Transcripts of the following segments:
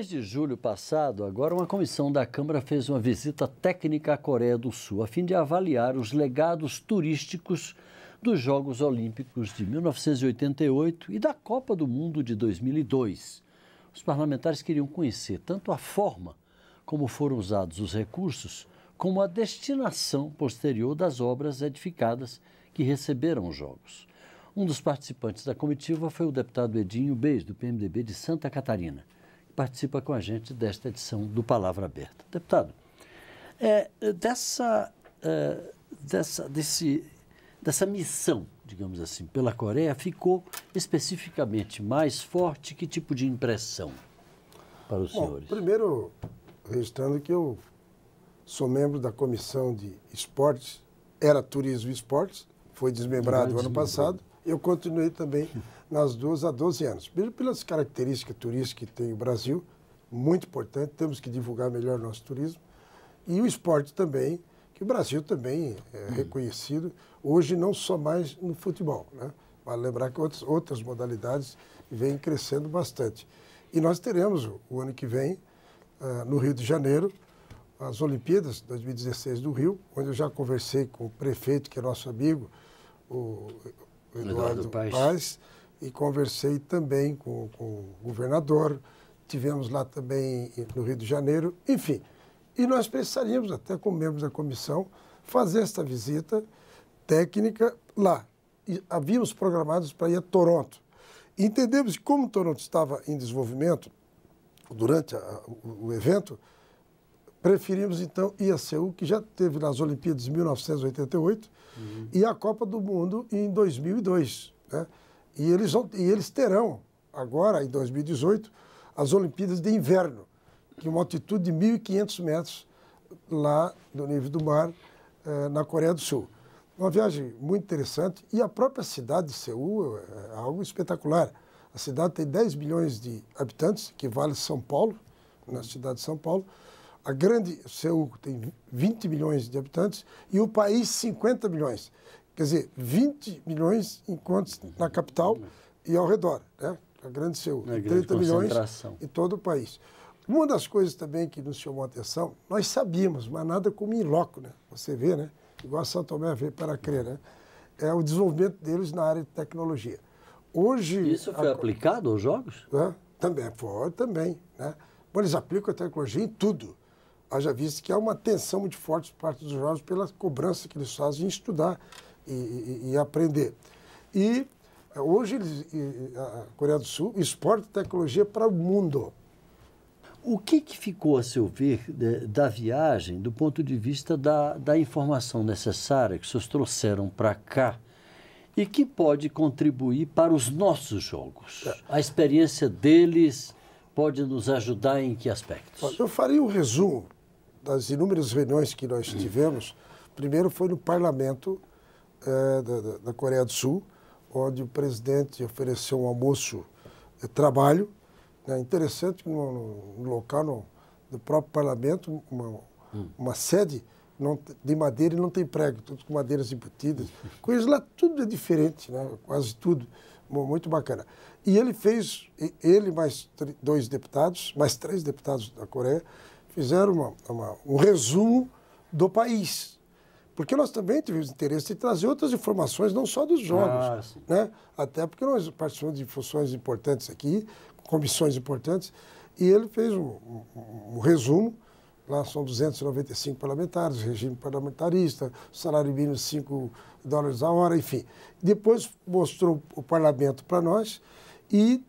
mês de julho passado, agora, uma comissão da Câmara fez uma visita técnica à Coreia do Sul, a fim de avaliar os legados turísticos dos Jogos Olímpicos de 1988 e da Copa do Mundo de 2002. Os parlamentares queriam conhecer tanto a forma como foram usados os recursos, como a destinação posterior das obras edificadas que receberam os Jogos. Um dos participantes da comitiva foi o deputado Edinho Beis, do PMDB de Santa Catarina participa com a gente desta edição do Palavra Aberta. Deputado, é, dessa, é, dessa, desse, dessa missão, digamos assim, pela Coreia, ficou especificamente mais forte que tipo de impressão para os Bom, senhores? Primeiro, registrando que eu sou membro da comissão de esportes, era turismo e esportes, foi desmembrado ano desmembrado. passado, eu continuei também nas duas há 12 anos. Primeiro, pelas características turísticas que tem o Brasil, muito importante, temos que divulgar melhor nosso turismo. E o esporte também, que o Brasil também é uhum. reconhecido, hoje não só mais no futebol. Né? Vale lembrar que outras outras modalidades vêm crescendo bastante. E nós teremos o ano que vem, uh, no Rio de Janeiro, as Olimpíadas 2016 do Rio, onde eu já conversei com o prefeito, que é nosso amigo, o Eduardo, Eduardo Paz e conversei também com, com o governador, tivemos lá também no Rio de Janeiro, enfim. E nós precisaríamos, até com membros da comissão, fazer esta visita técnica lá. E havíamos programados para ir a Toronto. entendemos que, como Toronto estava em desenvolvimento durante a, o, o evento, preferimos então ir a Seul, que já teve nas Olimpíadas de 1988, uhum. e a Copa do Mundo em 2002. Né? E eles, e eles terão, agora, em 2018, as Olimpíadas de Inverno, que é uma altitude de 1.500 metros lá do nível do mar, eh, na Coreia do Sul. Uma viagem muito interessante. E a própria cidade de Seul eh, é algo espetacular. A cidade tem 10 milhões de habitantes, que vale São Paulo, na cidade de São Paulo. A grande Seul tem 20 milhões de habitantes e o país 50 milhões. Quer dizer, 20 milhões em contas na capital e ao redor, né? A grande Seul. É 30 milhões em todo o país. Uma das coisas também que nos chamou a atenção, nós sabíamos, mas nada como em loco, né? Você vê, né? Igual a São Tomé vê para crer, né? É o desenvolvimento deles na área de tecnologia. Hoje... Isso foi a... aplicado aos jogos? Também, foi, também, né? bom eles aplicam a tecnologia em tudo. Haja visto que há uma tensão muito forte por parte dos jovens pela cobrança que eles fazem em estudar e, e, aprender. E hoje a Coreia do Sul exporta tecnologia para o mundo. O que, que ficou, a seu ver, né, da viagem do ponto de vista da, da informação necessária que vocês trouxeram para cá e que pode contribuir para os nossos jogos? É. A experiência deles pode nos ajudar em que aspectos? Eu faria um resumo das inúmeras reuniões que nós tivemos. Primeiro foi no parlamento é, da, da, Coreia do Sul, onde o presidente ofereceu um almoço de trabalho. É interessante que no, no local no, do próprio parlamento, uma, hum. uma sede não, de madeira e não tem prego, tudo com madeiras embutidas. Coisas lá, tudo é diferente, né? quase tudo. Muito bacana. E ele fez, ele mais dois deputados, mais três deputados da Coreia, fizeram uma, uma, um resumo do país. Porque nós também tivemos interesse de trazer outras informações, não só dos jogos. Ah, né? Até porque nós participamos de funções importantes aqui, comissões importantes, e ele fez um, um, um resumo. Lá são 295 parlamentares, regime parlamentarista, salário mínimo 5 dólares a hora, enfim. Depois mostrou o parlamento para nós e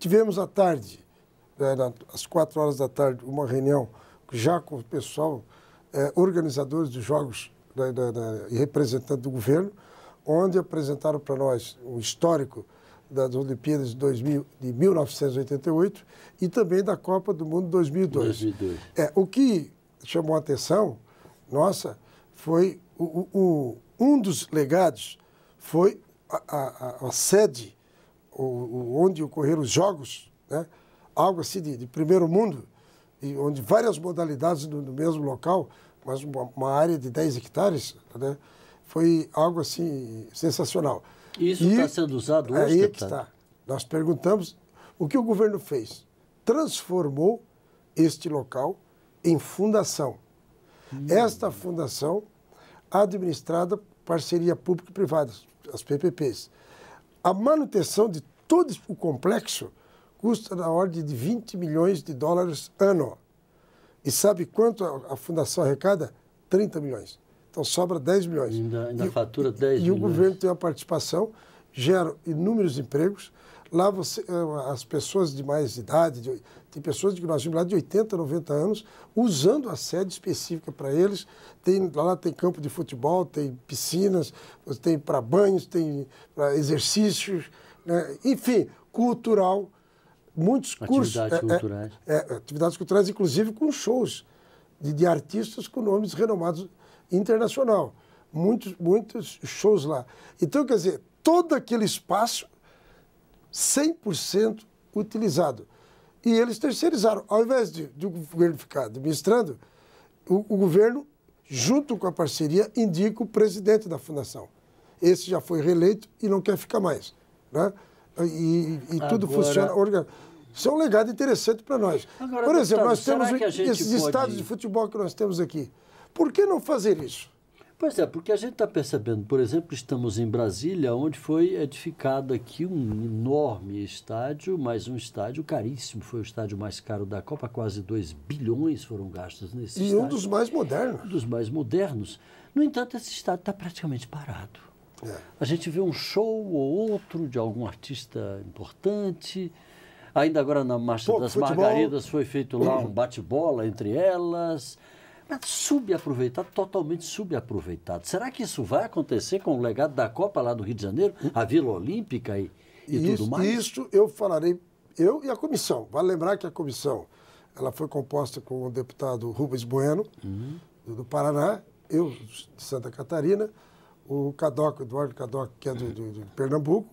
tivemos à tarde, né, às quatro horas da tarde, uma reunião já com o pessoal, eh, organizadores de jogos da, da, da, e representante do governo, onde apresentaram para nós um histórico das Olimpíadas de, 2000, de 1988 e também da Copa do Mundo 2002. 2002. É, o que chamou a atenção nossa foi o, o, um dos legados foi a, a, a sede o, onde ocorreram os jogos, né? algo assim de, de primeiro mundo, e onde várias modalidades no, no mesmo local mas uma, uma área de 10 hectares, né? foi algo assim sensacional. Isso está sendo usado é hoje? Aí deputado. que está. Nós perguntamos o que o governo fez. Transformou este local em fundação. Hum. Esta fundação, administrada por parceria pública e privada, as PPPs. A manutenção de todo o complexo custa na ordem de 20 milhões de dólares ano. E sabe quanto a, fundação arrecada? 30 milhões. Então sobra 10 milhões. Ainda, ainda e, fatura 10 e, milhões. E o governo tem uma participação, gera inúmeros empregos. Lá você, é, as pessoas de mais idade, de, tem pessoas que nós vimos lá de 80, 90 anos, usando a sede específica para eles. Tem, lá tem campo de futebol, tem piscinas, tem para banhos, tem para exercícios, né? enfim, cultural muitos atividades cursos. É, é, culturais. É, é, atividades culturais, inclusive com shows de, de artistas com nomes renomados internacional. Muitos, muitos shows lá. Então, quer dizer, todo aquele espaço 100% utilizado. E eles terceirizaram. Ao invés de, de o governo ficar administrando, o, o governo, junto com a parceria, indica o presidente da fundação. Esse já foi reeleito e não quer ficar mais. Né? E, e tudo Agora... funciona organizado. Isso é um legado interessante para nós. Agora, Por exemplo, doutor, nós temos esses pode... estados de futebol que nós temos aqui. Por que não fazer isso? Pois é, porque a gente está percebendo, por exemplo, estamos em Brasília, onde foi edificado aqui um enorme estádio, mas um estádio caríssimo. Foi o estádio mais caro da Copa, quase 2 bilhões foram gastos nesse e estádio. E um dos mais modernos. Um dos mais modernos. No entanto, esse estádio está praticamente parado. É. A gente vê um show ou outro de algum artista importante. Ainda agora na Marcha das futebol. Margaridas foi feito lá um bate-bola entre elas. Mas subaproveitado, totalmente subaproveitado. Será que isso vai acontecer com o legado da Copa lá do Rio de Janeiro, hum. a Vila Olímpica e, e isso, tudo mais? Isso eu falarei, eu e a comissão. Vale lembrar que a comissão ela foi composta com o deputado Rubens Bueno, uhum. do Paraná, eu de Santa Catarina, o Cadoc, Eduardo Cadoc, que é do, Pernambuco,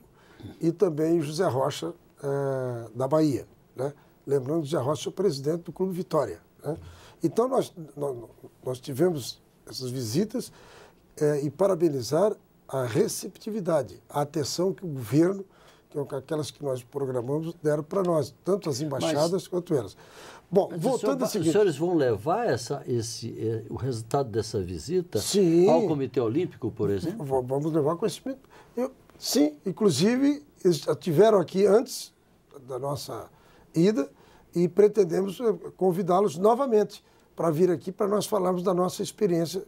e também José Rocha, é, da Bahia. Né? Lembrando, José Rocha é o presidente do Clube Vitória. Né? Então, nós, nós, nós, tivemos essas visitas é, e parabenizar a receptividade, a atenção que o governo então, aquelas que nós programamos deram para nós, tanto as embaixadas mas, quanto elas. Bom, voltando a seguinte... Os senhores vão levar essa, esse, eh, o resultado dessa visita sim, ao Comitê Olímpico, por exemplo? Vamos levar conhecimento. Eu, sim, inclusive, eles já tiveram aqui antes da nossa ida e pretendemos eh, convidá-los novamente para vir aqui para nós falarmos da nossa experiência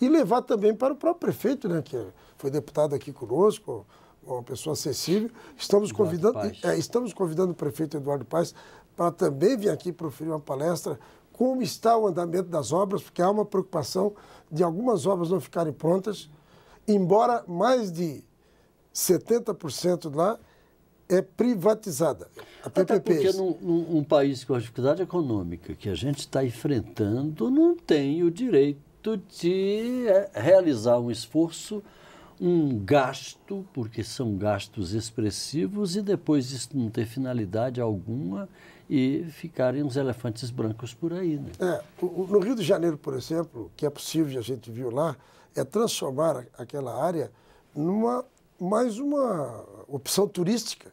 e levar também para o próprio prefeito, né, que é, foi deputado aqui conosco, uma pessoa acessível. Estamos convidando, é, estamos convidando o prefeito Eduardo Paes para também vir aqui proferir uma palestra como está o andamento das obras, porque há uma preocupação de algumas obras não ficarem prontas, embora mais de 70% lá é privatizada. A PPP. Até porque num, num país com a dificuldade econômica que a gente está enfrentando, não tem o direito de é, realizar um esforço um gasto, porque são gastos expressivos, e depois isso não ter finalidade alguma e ficarem uns elefantes brancos por aí. Né? É, no Rio de Janeiro, por exemplo, que é possível, e a gente viu lá, é transformar aquela área numa mais uma opção turística,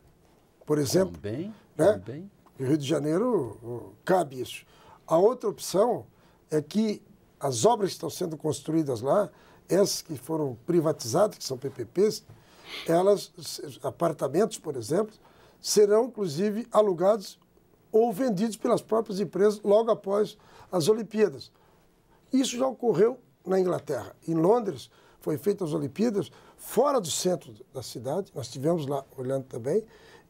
por exemplo. Também, né? também. No Rio de Janeiro cabe isso. A outra opção é que as obras que estão sendo construídas lá essas que foram privatizadas, que são PPPs, elas, apartamentos, por exemplo, serão inclusive alugados ou vendidos pelas próprias empresas logo após as Olimpíadas. Isso já ocorreu na Inglaterra. Em Londres, foi feita as Olimpíadas fora do centro da cidade, nós estivemos lá olhando também,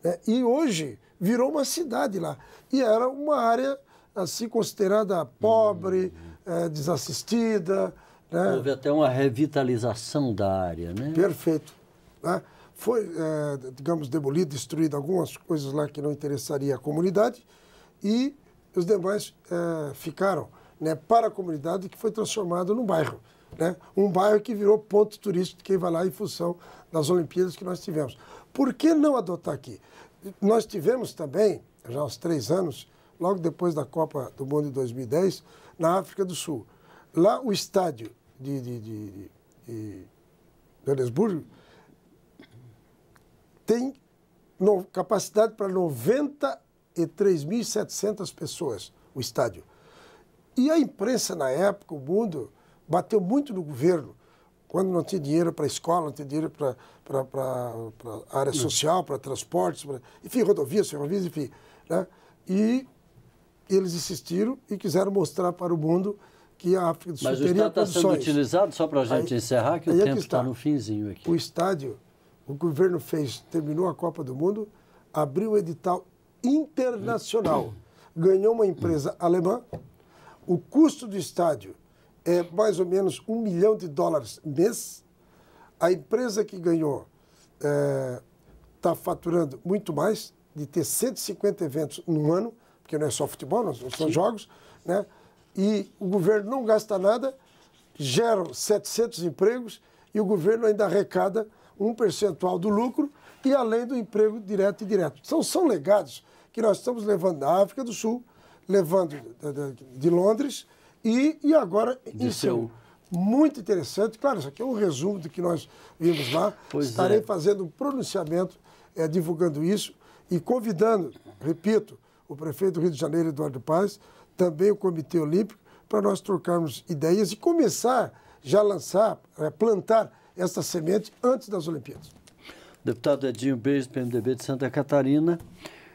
né? e hoje virou uma cidade lá. E era uma área assim considerada pobre, uhum. é, desassistida, né? Houve até uma revitalização da área, né? Perfeito. Né? Foi, é, digamos, demolido, destruído algumas coisas lá que não interessaria à comunidade e os demais é, ficaram né, para a comunidade que foi transformado num bairro. Né? Um bairro que virou ponto turístico de quem vai lá em função das Olimpíadas que nós tivemos. Por que não adotar aqui? Nós tivemos também, já há uns três anos, logo depois da Copa do Mundo de 2010, na África do Sul. Lá o estádio de, de, de, de Joanesburgo tem no, capacidade para 93.700 pessoas, o estádio. E a imprensa, na época, o mundo, bateu muito no governo, quando não tinha dinheiro para a escola, não tinha dinheiro para área social, para transportes, pra, enfim, rodovias, ferrovias, enfim. Né? E eles insistiram e quiseram mostrar para o mundo que a África do Sul Mas teria o estádio está sendo utilizado, só para a gente aí, encerrar, que o é tempo tá está tá no finzinho aqui. O estádio, o governo fez, terminou a Copa do Mundo, abriu o edital internacional, ganhou uma empresa alemã, o custo do estádio é mais ou menos um milhão de dólares mês, a empresa que ganhou está eh, é, faturando muito mais, de ter 150 eventos no ano, porque não é só futebol, não são Sim. jogos, né? e o governo não gasta nada, geram 700 empregos e o governo ainda arrecada um percentual do lucro e além do emprego direto e indireto Então, são legados que nós estamos levando da África do Sul, levando de, Londres e, e agora de em Muito interessante. Claro, isso aqui é um resumo do que nós vimos lá. Pois Estarei é. fazendo um pronunciamento, é, divulgando isso e convidando, repito, o prefeito do Rio de Janeiro, Eduardo Paes, também o Comitê Olímpico, para nós trocarmos ideias e começar já a lançar, a é, plantar essa semente antes das Olimpíadas. Deputado Edinho Beijo, do PMDB de Santa Catarina.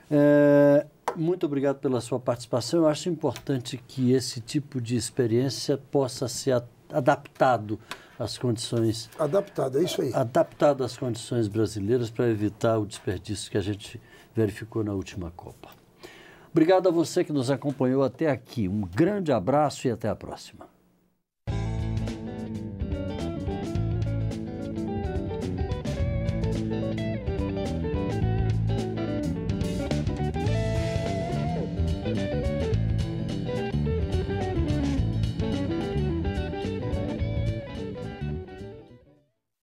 É, muito obrigado pela sua participação. Eu acho importante que esse tipo de experiência possa ser adaptado às condições. Adaptado, é isso aí. Adaptado às condições brasileiras para evitar o desperdício que a gente verificou na última Copa. Obrigado a você que nos acompanhou até aqui. Um grande abraço e até a próxima.